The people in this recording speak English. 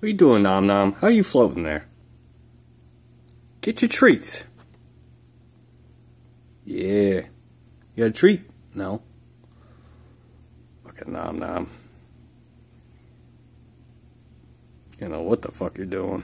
What you doing, Nom Nom? How you floating there? Get your treats. Yeah. You got a treat? No. Okay, Nom Nom. You know what the fuck you're doing.